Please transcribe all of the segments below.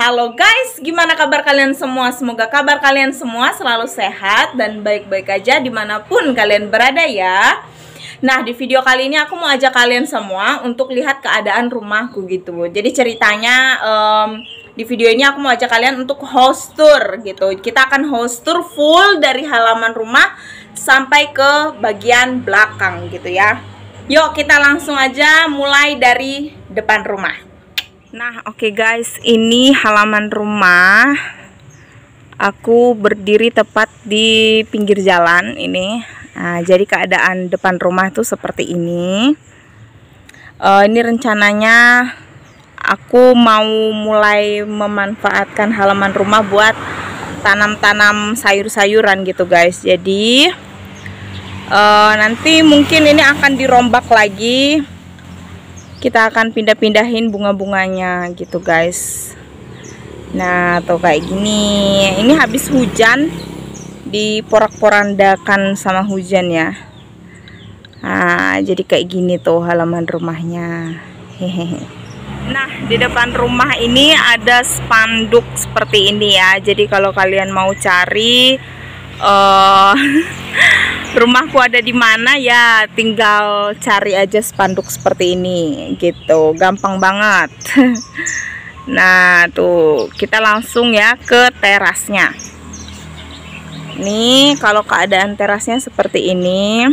Halo guys, gimana kabar kalian semua? Semoga kabar kalian semua selalu sehat dan baik-baik aja dimanapun kalian berada ya Nah di video kali ini aku mau ajak kalian semua untuk lihat keadaan rumahku gitu Jadi ceritanya um, di video ini aku mau ajak kalian untuk hostur tour gitu Kita akan hostur tour full dari halaman rumah sampai ke bagian belakang gitu ya Yuk kita langsung aja mulai dari depan rumah Nah, oke okay guys, ini halaman rumah. Aku berdiri tepat di pinggir jalan ini. Nah, jadi keadaan depan rumah tuh seperti ini. Uh, ini rencananya aku mau mulai memanfaatkan halaman rumah buat tanam-tanam sayur-sayuran gitu guys. Jadi uh, nanti mungkin ini akan dirombak lagi kita akan pindah-pindahin bunga-bunganya gitu guys nah tuh kayak gini ini habis hujan diporak-porandakan sama hujan ya nah, jadi kayak gini tuh halaman rumahnya hehehe Nah, di depan rumah ini ada spanduk seperti ini ya. Jadi kalau kalian mau cari uh, rumahku ada di mana ya tinggal cari aja spanduk seperti ini gitu gampang banget nah tuh kita langsung ya ke terasnya Ini kalau keadaan terasnya seperti ini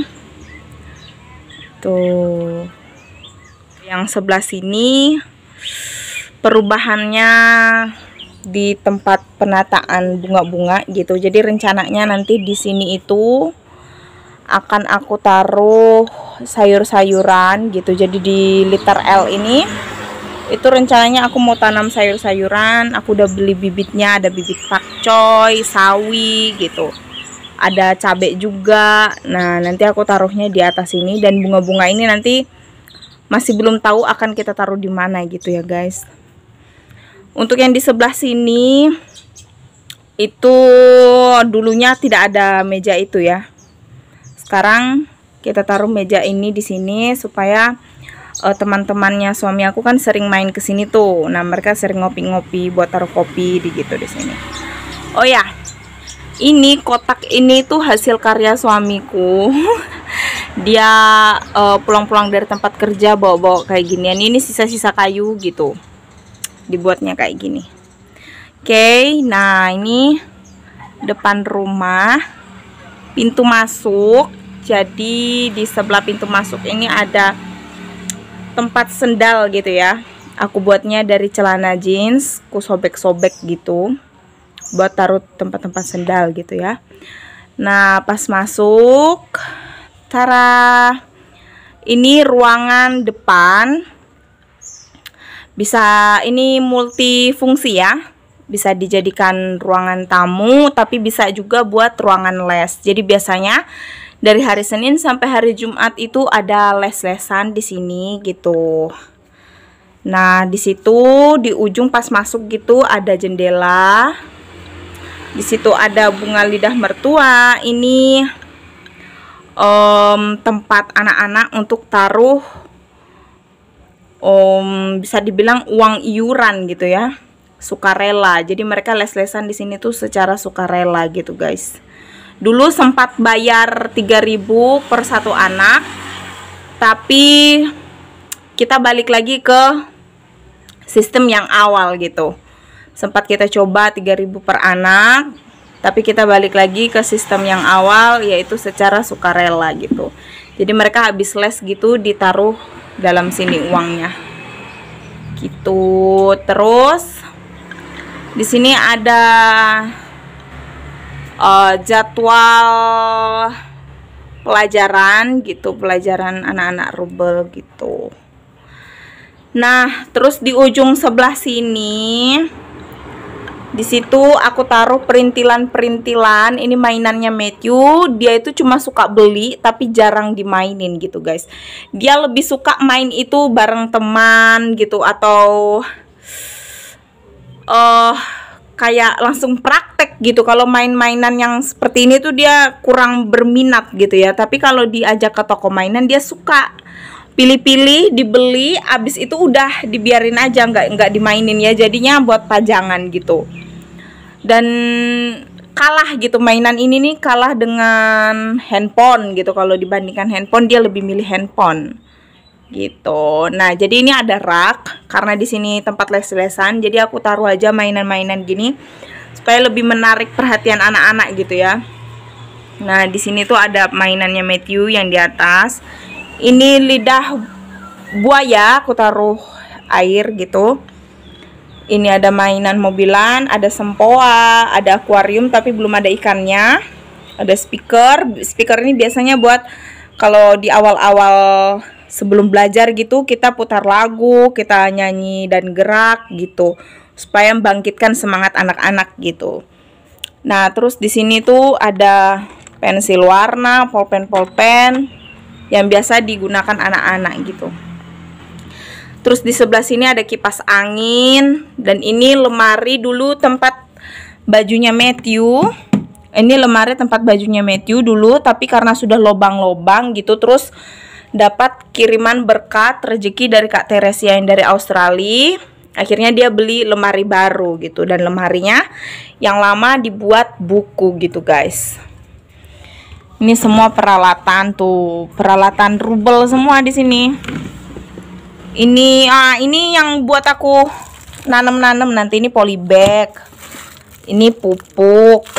tuh yang sebelah sini perubahannya di tempat penataan bunga-bunga gitu jadi rencananya nanti di sini itu akan aku taruh sayur-sayuran gitu jadi di liter L ini itu rencananya aku mau tanam sayur-sayuran aku udah beli bibitnya ada bibit pakcoy sawi gitu ada cabai juga nah nanti aku taruhnya di atas ini dan bunga-bunga ini nanti masih belum tahu akan kita taruh di mana gitu ya guys untuk yang di sebelah sini itu dulunya tidak ada meja itu ya sekarang kita taruh meja ini di sini supaya uh, teman-temannya suami aku kan sering main ke sini tuh. Nah, mereka sering ngopi-ngopi buat taruh kopi di gitu di sini. Oh ya. Ini kotak ini tuh hasil karya suamiku. Dia eh, pulang-pulang uh, dari tempat kerja bawa-bawa kayak ginian. Ini sisa-sisa kayu gitu. Dibuatnya kayak gini. Oke, okay, nah ini depan rumah pintu masuk jadi di sebelah pintu masuk ini ada tempat sendal gitu ya aku buatnya dari celana jeans ku sobek-sobek gitu buat taruh tempat-tempat sendal gitu ya nah pas masuk cara ini ruangan depan bisa ini multifungsi ya bisa dijadikan ruangan tamu tapi bisa juga buat ruangan les jadi biasanya dari hari Senin sampai hari Jumat itu ada les-lesan di sini gitu nah di situ di ujung pas masuk gitu ada jendela di situ ada bunga lidah mertua ini um, tempat anak-anak untuk taruh um, bisa dibilang uang iuran gitu ya sukarela. Jadi mereka les-lesan di sini tuh secara sukarela gitu, guys. Dulu sempat bayar 3000 per satu anak. Tapi kita balik lagi ke sistem yang awal gitu. Sempat kita coba 3000 per anak, tapi kita balik lagi ke sistem yang awal yaitu secara sukarela gitu. Jadi mereka habis les gitu ditaruh dalam sini uangnya gitu terus di sini ada uh, jadwal pelajaran gitu, pelajaran anak-anak rubel gitu. Nah, terus di ujung sebelah sini di situ aku taruh perintilan-perintilan. Ini mainannya Matthew, dia itu cuma suka beli tapi jarang dimainin gitu, guys. Dia lebih suka main itu bareng teman gitu atau uh, kayak langsung praktek gitu. Kalau main-mainan yang seperti ini tuh dia kurang berminat gitu ya. Tapi kalau diajak ke toko mainan dia suka pilih-pilih, dibeli, abis itu udah dibiarin aja, nggak nggak dimainin ya. Jadinya buat pajangan gitu. Dan kalah gitu mainan ini nih kalah dengan handphone gitu. Kalau dibandingkan handphone dia lebih milih handphone gitu. Nah, jadi ini ada rak karena di sini tempat les-lesan. Jadi aku taruh aja mainan-mainan gini supaya lebih menarik perhatian anak-anak gitu ya. Nah, di sini tuh ada mainannya Matthew yang di atas. Ini lidah buaya aku taruh air gitu. Ini ada mainan mobilan, ada sempoa, ada akuarium tapi belum ada ikannya. Ada speaker. Speaker ini biasanya buat kalau di awal-awal sebelum belajar gitu kita putar lagu, kita nyanyi dan gerak gitu supaya membangkitkan semangat anak-anak gitu. Nah, terus di sini tuh ada pensil warna, polpen-polpen yang biasa digunakan anak-anak gitu. Terus di sebelah sini ada kipas angin dan ini lemari dulu tempat bajunya Matthew. Ini lemari tempat bajunya Matthew dulu tapi karena sudah lobang-lobang gitu terus dapat kiriman berkat rezeki dari Kak Teresia yang dari Australia. Akhirnya dia beli lemari baru gitu dan lemarinya yang lama dibuat buku gitu guys. Ini semua peralatan tuh, peralatan rubel semua di sini. Ini ah ini yang buat aku nanam-nanam nanti ini polybag. Ini pupuk.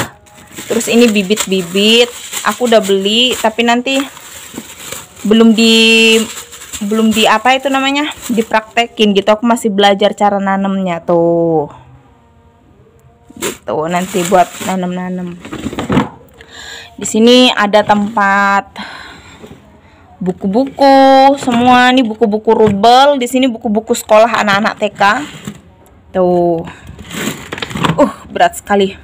Terus ini bibit-bibit. Aku udah beli tapi nanti belum di belum di apa itu namanya dipraktekin gitu aku masih belajar cara nanemnya tuh gitu nanti buat nanem-nanem di sini ada tempat buku-buku semua nih buku-buku rubel di sini buku-buku sekolah anak-anak TK tuh uh berat sekali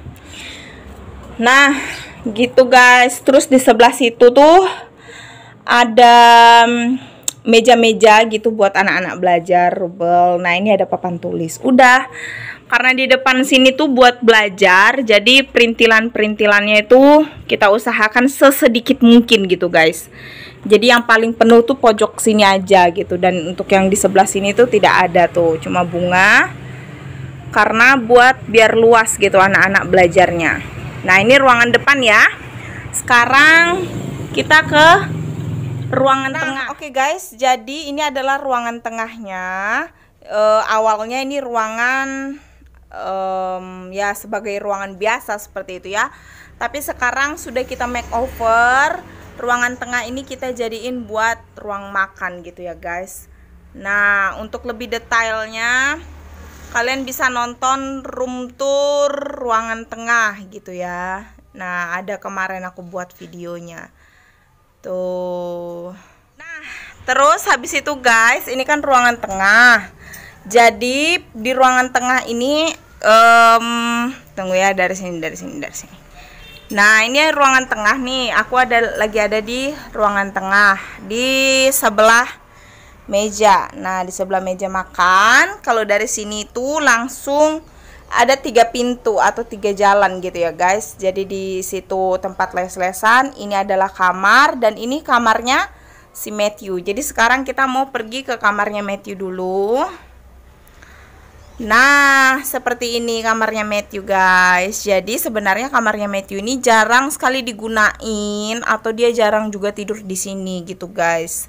nah gitu guys terus di sebelah situ tuh ada mm, meja-meja gitu buat anak-anak belajar rubel. Nah, ini ada papan tulis. Udah. Karena di depan sini tuh buat belajar, jadi perintilan-perintilannya itu kita usahakan sesedikit mungkin gitu, guys. Jadi yang paling penuh tuh pojok sini aja gitu dan untuk yang di sebelah sini tuh tidak ada tuh, cuma bunga. Karena buat biar luas gitu anak-anak belajarnya. Nah, ini ruangan depan ya. Sekarang kita ke ruangan nah, tengah. Oke okay guys, jadi ini adalah ruangan tengahnya. Uh, awalnya ini ruangan um, ya sebagai ruangan biasa seperti itu ya. Tapi sekarang sudah kita makeover. Ruangan tengah ini kita jadiin buat ruang makan gitu ya guys. Nah, untuk lebih detailnya kalian bisa nonton room tour ruangan tengah gitu ya. Nah, ada kemarin aku buat videonya. Tuh. Nah, terus habis itu guys, ini kan ruangan tengah. Jadi di ruangan tengah ini um, tunggu ya dari sini dari sini dari sini. Nah, ini ruangan tengah nih. Aku ada lagi ada di ruangan tengah di sebelah meja. Nah, di sebelah meja makan. Kalau dari sini tuh langsung ada tiga pintu atau tiga jalan gitu ya guys jadi di situ tempat les-lesan ini adalah kamar dan ini kamarnya si Matthew jadi sekarang kita mau pergi ke kamarnya Matthew dulu Nah, seperti ini kamarnya Matthew guys. Jadi sebenarnya kamarnya Matthew ini jarang sekali digunain atau dia jarang juga tidur di sini gitu guys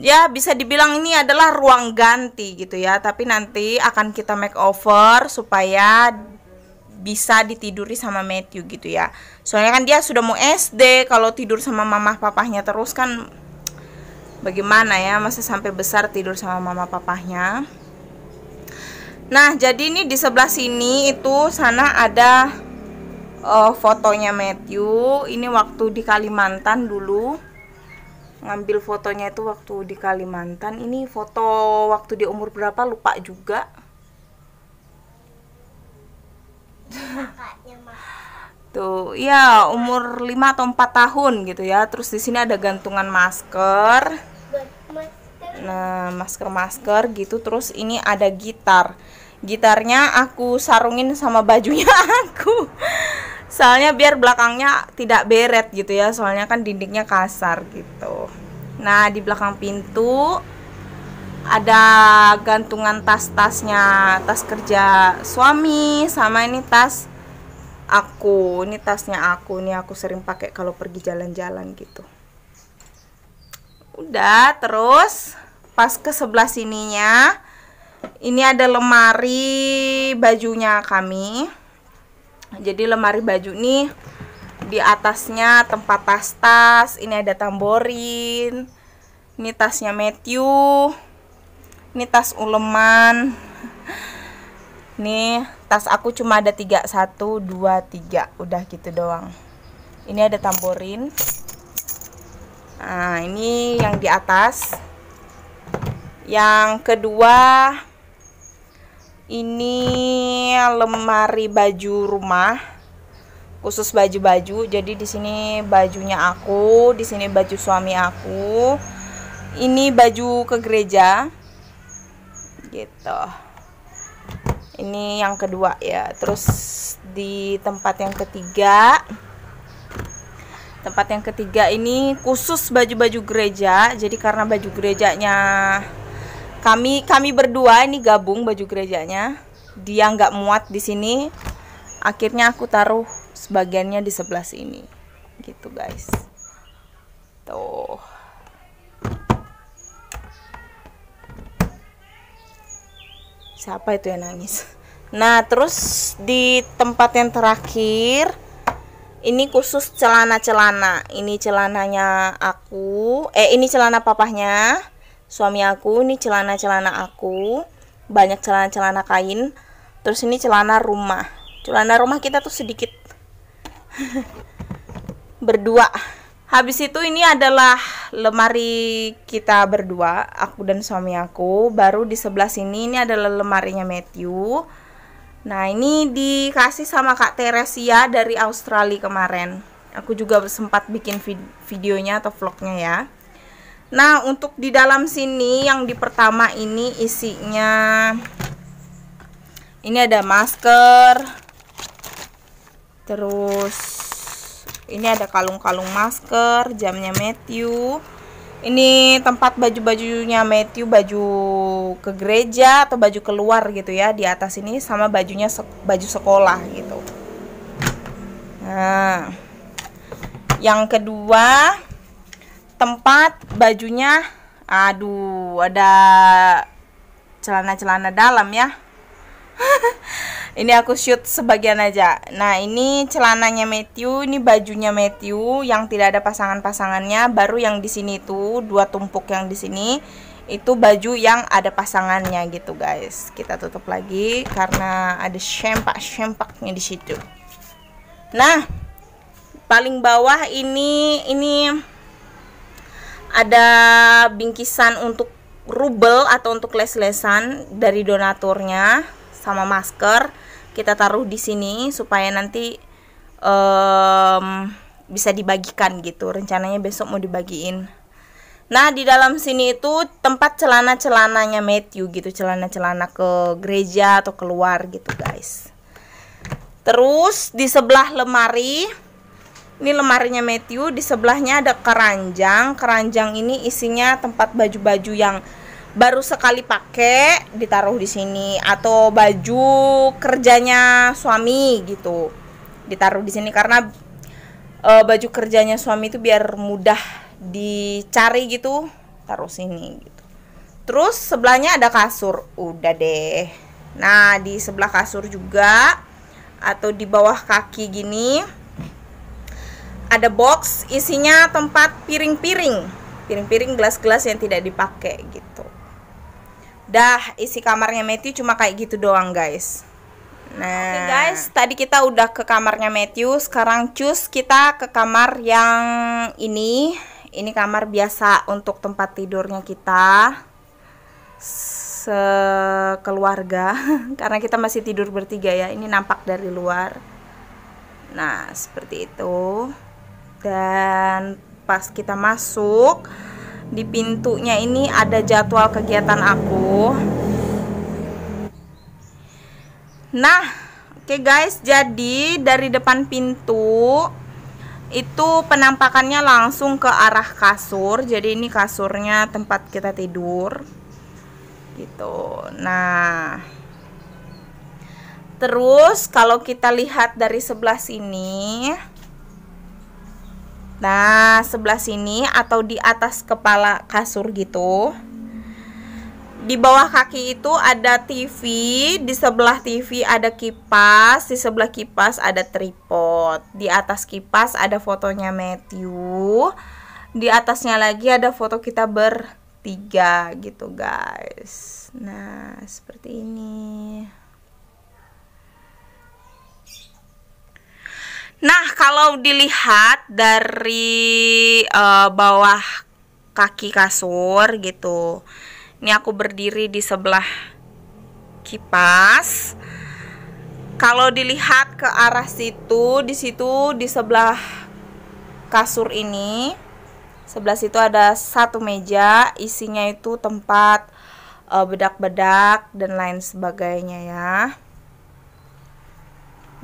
ya bisa dibilang ini adalah ruang ganti gitu ya tapi nanti akan kita makeover supaya bisa ditiduri sama Matthew gitu ya soalnya kan dia sudah mau SD kalau tidur sama mama papahnya terus kan bagaimana ya masa sampai besar tidur sama mama papahnya nah jadi ini di sebelah sini itu sana ada uh, fotonya Matthew ini waktu di Kalimantan dulu ngambil fotonya itu waktu di Kalimantan ini foto waktu di umur berapa lupa juga tuh ya umur 5 atau 4 tahun gitu ya terus di sini ada gantungan masker nah masker-masker gitu terus ini ada gitar gitarnya aku sarungin sama bajunya aku soalnya biar belakangnya tidak beret gitu ya soalnya kan dindingnya kasar gitu nah di belakang pintu ada gantungan tas-tasnya tas kerja suami sama ini tas aku ini tasnya aku ini aku sering pakai kalau pergi jalan-jalan gitu udah terus pas ke sebelah sininya ini ada lemari bajunya kami jadi lemari baju nih di atasnya tempat tas-tas ini ada tamborin ini tasnya Matthew ini tas uleman nih tas aku cuma ada tiga satu dua tiga udah gitu doang ini ada tamborin nah ini yang di atas yang kedua ini lemari baju rumah khusus baju-baju jadi di sini bajunya aku di sini baju suami aku ini baju ke gereja gitu ini yang kedua ya terus di tempat yang ketiga tempat yang ketiga ini khusus baju-baju gereja jadi karena baju gerejanya kami kami berdua ini gabung baju gerejanya dia nggak muat di sini akhirnya aku taruh sebagiannya di sebelah sini gitu guys tuh siapa itu yang nangis nah terus di tempat yang terakhir ini khusus celana-celana ini celananya aku eh ini celana papahnya suami aku ini celana-celana aku banyak celana-celana kain terus ini celana rumah celana rumah kita tuh sedikit berdua habis itu ini adalah lemari kita berdua aku dan suami aku baru di sebelah sini ini adalah lemarinya Matthew nah ini dikasih sama Kak Teresia dari Australia kemarin aku juga sempat bikin vid videonya atau vlognya ya Nah, untuk di dalam sini yang di pertama ini isinya ini ada masker. Terus ini ada kalung-kalung masker, jamnya Matthew. Ini tempat baju-bajunya Matthew, baju ke gereja atau baju keluar gitu ya. Di atas ini sama bajunya se baju sekolah gitu. Nah, yang kedua tempat bajunya aduh ada celana-celana dalam ya ini aku shoot sebagian aja nah ini celananya Matthew ini bajunya Matthew yang tidak ada pasangan-pasangannya baru yang di sini tuh dua tumpuk yang di sini itu baju yang ada pasangannya gitu guys kita tutup lagi karena ada sempak sempaknya di situ nah paling bawah ini ini ada bingkisan untuk rubel atau untuk les-lesan dari donaturnya sama masker kita taruh di sini supaya nanti um, bisa dibagikan gitu rencananya besok mau dibagiin nah di dalam sini itu tempat celana celananya Matthew gitu celana celana ke gereja atau keluar gitu guys terus di sebelah lemari ini lemarinya Matthew di sebelahnya ada keranjang keranjang ini isinya tempat baju-baju yang baru sekali pakai ditaruh di sini atau baju kerjanya suami gitu ditaruh di sini karena e, baju kerjanya suami itu biar mudah dicari gitu taruh sini gitu terus sebelahnya ada kasur udah deh nah di sebelah kasur juga atau di bawah kaki gini ada box isinya tempat piring-piring piring-piring gelas-gelas yang tidak dipakai gitu dah isi kamarnya Matthew cuma kayak gitu doang guys nah okay, guys tadi kita udah ke kamarnya Matthew sekarang cus kita ke kamar yang ini ini kamar biasa untuk tempat tidurnya kita sekeluarga karena kita masih tidur bertiga ya ini nampak dari luar nah seperti itu dan pas kita masuk di pintunya ini ada jadwal kegiatan aku nah oke okay guys jadi dari depan pintu itu penampakannya langsung ke arah kasur jadi ini kasurnya tempat kita tidur gitu nah terus kalau kita lihat dari sebelah sini Nah, sebelah sini atau di atas kepala kasur gitu. Di bawah kaki itu ada TV, di sebelah TV ada kipas, di sebelah kipas ada tripod, di atas kipas ada fotonya Matthew, di atasnya lagi ada foto kita bertiga gitu guys. Nah, seperti ini. Nah, kalau dilihat dari uh, bawah kaki kasur gitu. Ini aku berdiri di sebelah kipas. Kalau dilihat ke arah situ, di situ di sebelah kasur ini, sebelah situ ada satu meja, isinya itu tempat eh, bedak-bedak uh, dan lain sebagainya ya.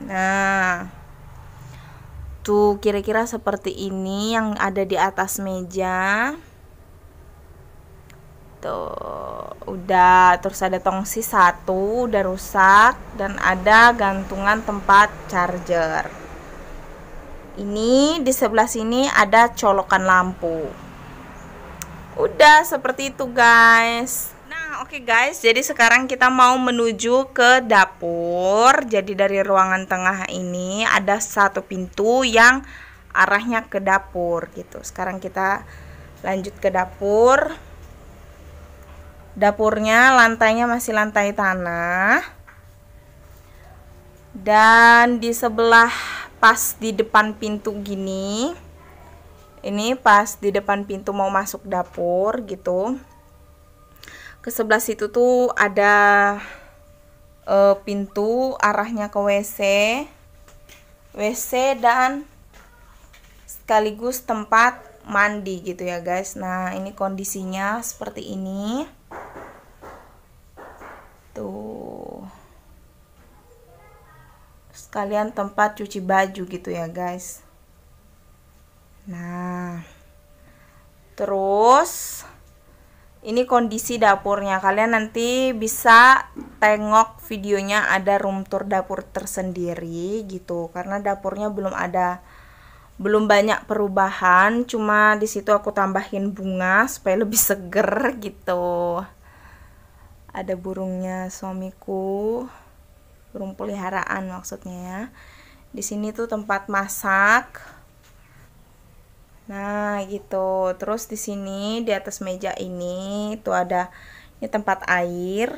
Nah, Tuh, kira-kira seperti ini yang ada di atas meja. Tuh, udah terus ada tongsi satu, udah rusak dan ada gantungan tempat charger. Ini di sebelah sini ada colokan lampu. Udah seperti itu, guys oke okay guys, jadi sekarang kita mau menuju ke dapur. Jadi dari ruangan tengah ini ada satu pintu yang arahnya ke dapur gitu. Sekarang kita lanjut ke dapur. Dapurnya lantainya masih lantai tanah. Dan di sebelah pas di depan pintu gini. Ini pas di depan pintu mau masuk dapur gitu ke sebelah situ tuh ada uh, pintu arahnya ke WC WC dan sekaligus tempat mandi gitu ya guys nah ini kondisinya seperti ini tuh sekalian tempat cuci baju gitu ya guys nah terus ini kondisi dapurnya kalian nanti bisa tengok videonya ada room tour dapur tersendiri gitu karena dapurnya belum ada belum banyak perubahan cuma disitu aku tambahin bunga supaya lebih seger gitu ada burungnya suamiku burung peliharaan maksudnya ya di sini tuh tempat masak Nah, gitu. Terus di sini di atas meja ini itu ada ini tempat air.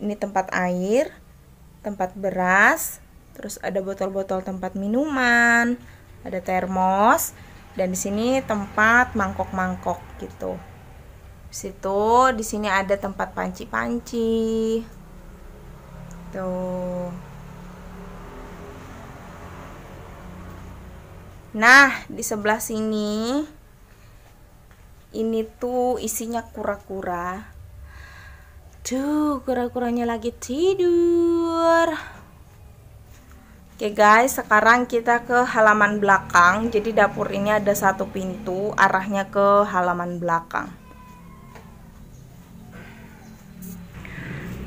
Ini tempat air, tempat beras, terus ada botol-botol tempat minuman, ada termos, dan di sini tempat mangkok-mangkok gitu. Di situ di sini ada tempat panci-panci. Tuh. Nah, di sebelah sini ini tuh isinya kura-kura. Tuh, kura-kuranya lagi tidur. Oke guys, sekarang kita ke halaman belakang. Jadi dapur ini ada satu pintu, arahnya ke halaman belakang.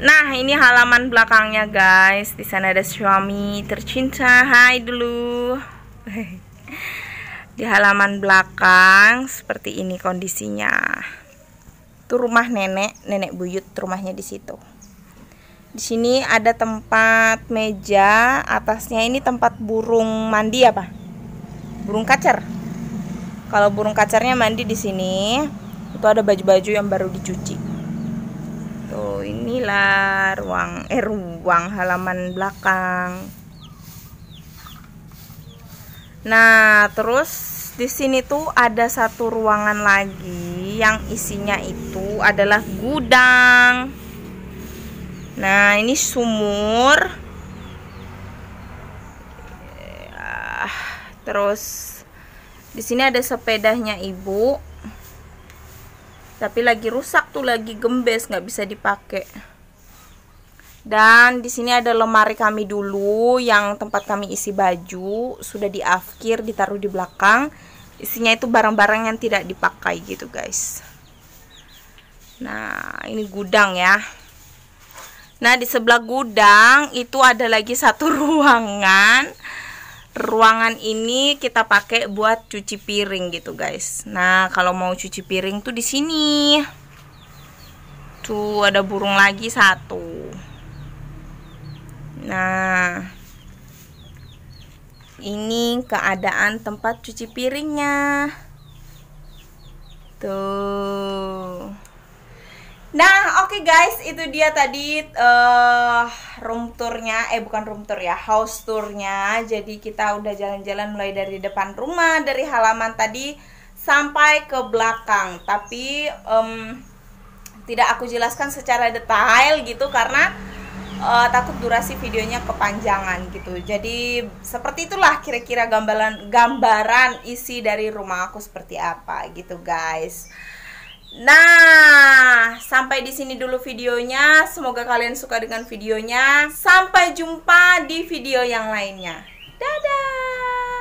Nah, ini halaman belakangnya guys. Di sana ada suami tercinta. Hai dulu. Hehehe. di halaman belakang seperti ini kondisinya itu rumah nenek nenek buyut rumahnya di situ di sini ada tempat meja atasnya ini tempat burung mandi apa burung kacer kalau burung kacernya mandi di sini itu ada baju-baju yang baru dicuci tuh inilah ruang eh ruang halaman belakang Nah, terus di sini tuh ada satu ruangan lagi yang isinya itu adalah gudang. Nah, ini sumur. Ah, terus di sini ada sepedanya ibu. Tapi lagi rusak tuh, lagi gembes, nggak bisa dipakai. Dan di sini ada lemari kami dulu yang tempat kami isi baju sudah diafkir ditaruh di belakang. Isinya itu barang-barang yang tidak dipakai gitu, guys. Nah, ini gudang ya. Nah, di sebelah gudang itu ada lagi satu ruangan. Ruangan ini kita pakai buat cuci piring gitu, guys. Nah, kalau mau cuci piring tuh di sini. Tuh ada burung lagi satu. Nah, ini keadaan tempat cuci piringnya. Tuh. Nah, oke okay guys, itu dia tadi uh, room tournya, eh bukan room tour ya, house tournya. Jadi kita udah jalan-jalan mulai dari depan rumah, dari halaman tadi sampai ke belakang. Tapi um, tidak aku jelaskan secara detail gitu karena uh, takut durasi videonya kepanjangan gitu. Jadi seperti itulah kira-kira gambaran gambaran isi dari rumah aku seperti apa gitu guys. Nah, sampai di sini dulu videonya. Semoga kalian suka dengan videonya. Sampai jumpa di video yang lainnya. Dadah.